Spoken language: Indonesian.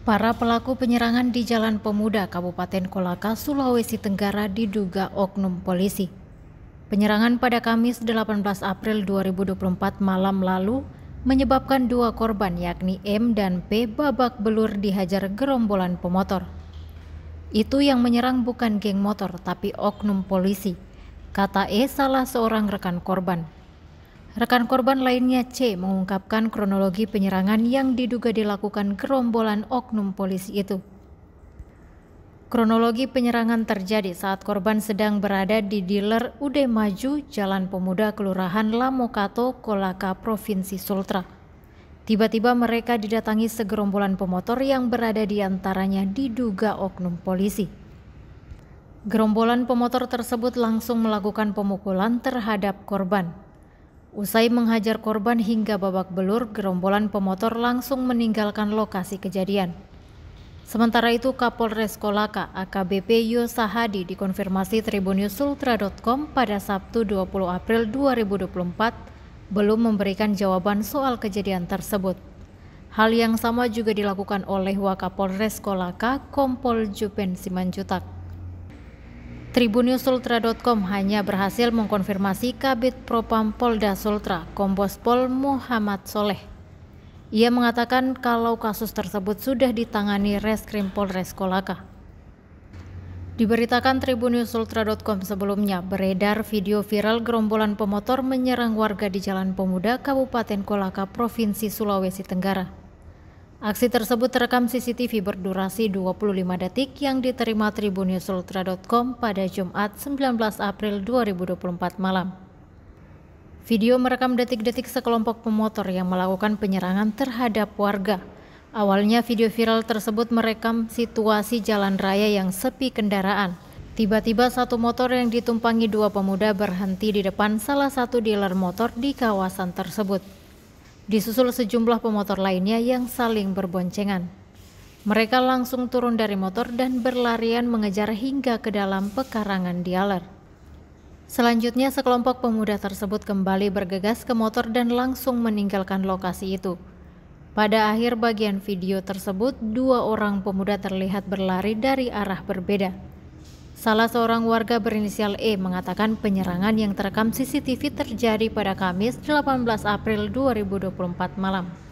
Para pelaku penyerangan di Jalan Pemuda, Kabupaten Kolaka, Sulawesi Tenggara diduga oknum polisi. Penyerangan pada Kamis 18 April 2024 malam lalu menyebabkan dua korban yakni M dan P babak belur dihajar gerombolan pemotor. Itu yang menyerang bukan geng motor tapi oknum polisi, kata E salah seorang rekan korban. Rekan korban lainnya C mengungkapkan kronologi penyerangan yang diduga dilakukan gerombolan oknum polisi itu. Kronologi penyerangan terjadi saat korban sedang berada di dealer Ude Maju, Jalan Pemuda, Kelurahan Lamokato, Kolaka, Provinsi Sultra. Tiba-tiba mereka didatangi segerombolan pemotor yang berada di antaranya diduga oknum polisi. Gerombolan pemotor tersebut langsung melakukan pemukulan terhadap korban. Usai menghajar korban hingga babak belur, gerombolan pemotor langsung meninggalkan lokasi kejadian. Sementara itu Kapolres Kolaka AKBP Yosahadi dikonfirmasi tribunnewsultra.com pada Sabtu 20 April 2024 belum memberikan jawaban soal kejadian tersebut. Hal yang sama juga dilakukan oleh Wakapolres Kolaka Kompol Jupen Simanjutak. Tribunnewsultra.com hanya berhasil mengkonfirmasi Kabit Propam Polda Sultra, Kombos Pol Muhammad Soleh. Ia mengatakan kalau kasus tersebut sudah ditangani Reskrim Polres Kolaka. Diberitakan Tribunnewsultra.com sebelumnya beredar video viral gerombolan pemotor menyerang warga di Jalan Pemuda Kabupaten Kolaka, Provinsi Sulawesi Tenggara. Aksi tersebut terekam CCTV berdurasi 25 detik yang diterima tribunnewsultra.com pada Jumat 19 April 2024 malam. Video merekam detik-detik sekelompok pemotor yang melakukan penyerangan terhadap warga. Awalnya video viral tersebut merekam situasi jalan raya yang sepi kendaraan. Tiba-tiba satu motor yang ditumpangi dua pemuda berhenti di depan salah satu dealer motor di kawasan tersebut disusul sejumlah pemotor lainnya yang saling berboncengan. Mereka langsung turun dari motor dan berlarian mengejar hingga ke dalam pekarangan Dialer. Selanjutnya sekelompok pemuda tersebut kembali bergegas ke motor dan langsung meninggalkan lokasi itu. Pada akhir bagian video tersebut, dua orang pemuda terlihat berlari dari arah berbeda. Salah seorang warga berinisial E mengatakan penyerangan yang terekam CCTV terjadi pada Kamis 18 April 2024 malam.